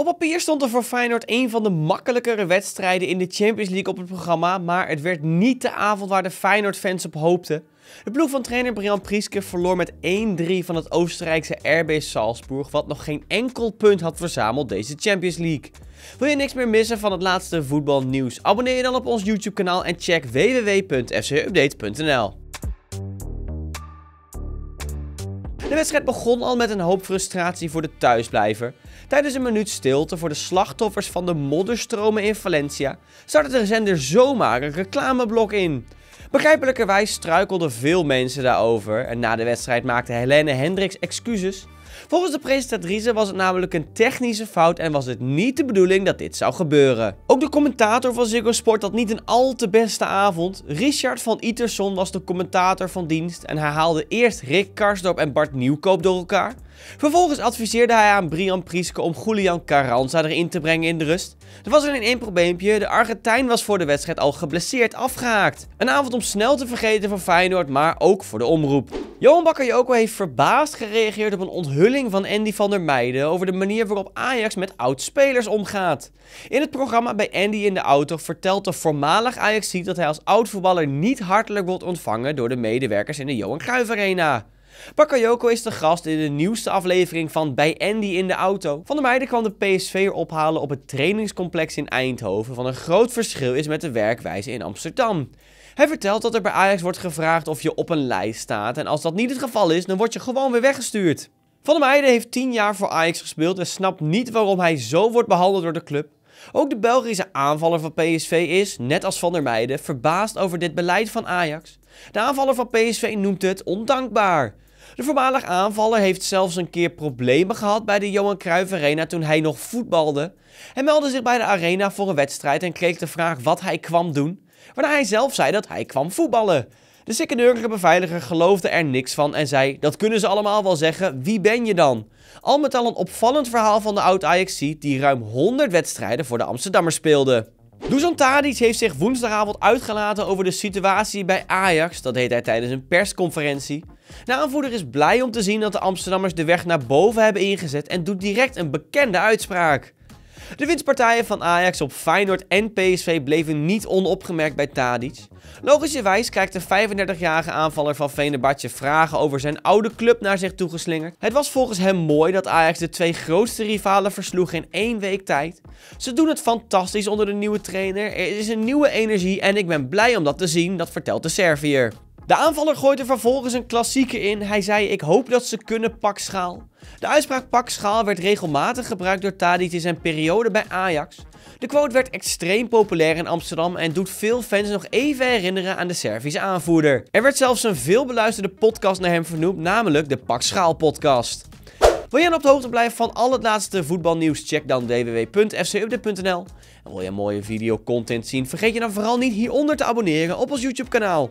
Op papier stond er voor Feyenoord een van de makkelijkere wedstrijden in de Champions League op het programma, maar het werd niet de avond waar de Feyenoord-fans op hoopten. De ploeg van trainer Brian Prieske verloor met 1-3 van het Oostenrijkse RB Salzburg, wat nog geen enkel punt had verzameld deze Champions League. Wil je niks meer missen van het laatste voetbalnieuws? Abonneer je dan op ons YouTube kanaal en check www.fcupdate.nl. De wedstrijd begon al met een hoop frustratie voor de thuisblijver. Tijdens een minuut stilte voor de slachtoffers van de modderstromen in Valencia startte de zender zomaar een reclameblok in. Begrijpelijkerwijs struikelden veel mensen daarover en na de wedstrijd maakte Helene Hendricks excuses Volgens de presentatrice was het namelijk een technische fout en was het niet de bedoeling dat dit zou gebeuren. Ook de commentator van Ziggo Sport had niet een al te beste avond. Richard van Iterson was de commentator van dienst en hij haalde eerst Rick Karsdorp en Bart Nieuwkoop door elkaar. Vervolgens adviseerde hij aan Brian Prieske om Julian Carranza erin te brengen in de rust. Er was alleen één probleempje, de Argentijn was voor de wedstrijd al geblesseerd afgehaakt. Een avond om snel te vergeten voor Feyenoord, maar ook voor de omroep. Johan Bakayoko heeft verbaasd gereageerd op een onthulling van Andy van der Meijden over de manier waarop Ajax met oud-spelers omgaat. In het programma bij Andy in de auto vertelt de voormalig Ajax-ziet dat hij als oud-voetballer niet hartelijk wordt ontvangen door de medewerkers in de Johan Cruijff Arena. Bakayoko is de gast in de nieuwste aflevering van Bij Andy in de Auto. Van der Meijden kwam de PSV ophalen op het trainingscomplex in Eindhoven, van een groot verschil is met de werkwijze in Amsterdam. Hij vertelt dat er bij Ajax wordt gevraagd of je op een lijst staat en als dat niet het geval is, dan word je gewoon weer weggestuurd. Van der Meijden heeft 10 jaar voor Ajax gespeeld en snapt niet waarom hij zo wordt behandeld door de club ook de Belgische aanvaller van PSV is, net als Van der Meijden, verbaasd over dit beleid van Ajax. De aanvaller van PSV noemt het ondankbaar. De voormalig aanvaller heeft zelfs een keer problemen gehad bij de Johan Cruijff Arena toen hij nog voetbalde. Hij meldde zich bij de arena voor een wedstrijd en kreeg de vraag wat hij kwam doen, waarna hij zelf zei dat hij kwam voetballen. De secondaire beveiliger geloofde er niks van en zei, dat kunnen ze allemaal wel zeggen, wie ben je dan? Al met al een opvallend verhaal van de oud ajax die ruim 100 wedstrijden voor de Amsterdammers speelde. Dusan Tadic heeft zich woensdagavond uitgelaten over de situatie bij Ajax, dat deed hij tijdens een persconferentie. De aanvoerder is blij om te zien dat de Amsterdammers de weg naar boven hebben ingezet en doet direct een bekende uitspraak. De winstpartijen van Ajax op Feyenoord en PSV bleven niet onopgemerkt bij Tadic. Logischerwijs krijgt de 35-jarige aanvaller van Venerbahce vragen over zijn oude club naar zich toegeslingerd. Het was volgens hem mooi dat Ajax de twee grootste rivalen versloeg in één week tijd. Ze doen het fantastisch onder de nieuwe trainer, er is een nieuwe energie en ik ben blij om dat te zien, dat vertelt de Serviër. De aanvaller gooit er vervolgens een klassieker in. Hij zei: Ik hoop dat ze kunnen pakschaal. De uitspraak pak schaal werd regelmatig gebruikt door Tadic in zijn periode bij Ajax. De quote werd extreem populair in Amsterdam en doet veel fans nog even herinneren aan de Servische aanvoerder. Er werd zelfs een veelbeluisterde podcast naar hem vernoemd, namelijk de Pak Schaal podcast. Wil jij op de hoogte blijven van al het laatste voetbalnieuws? Check dan www.fcupdate.nl. En wil je mooie videocontent zien? Vergeet je dan vooral niet hieronder te abonneren op ons YouTube kanaal.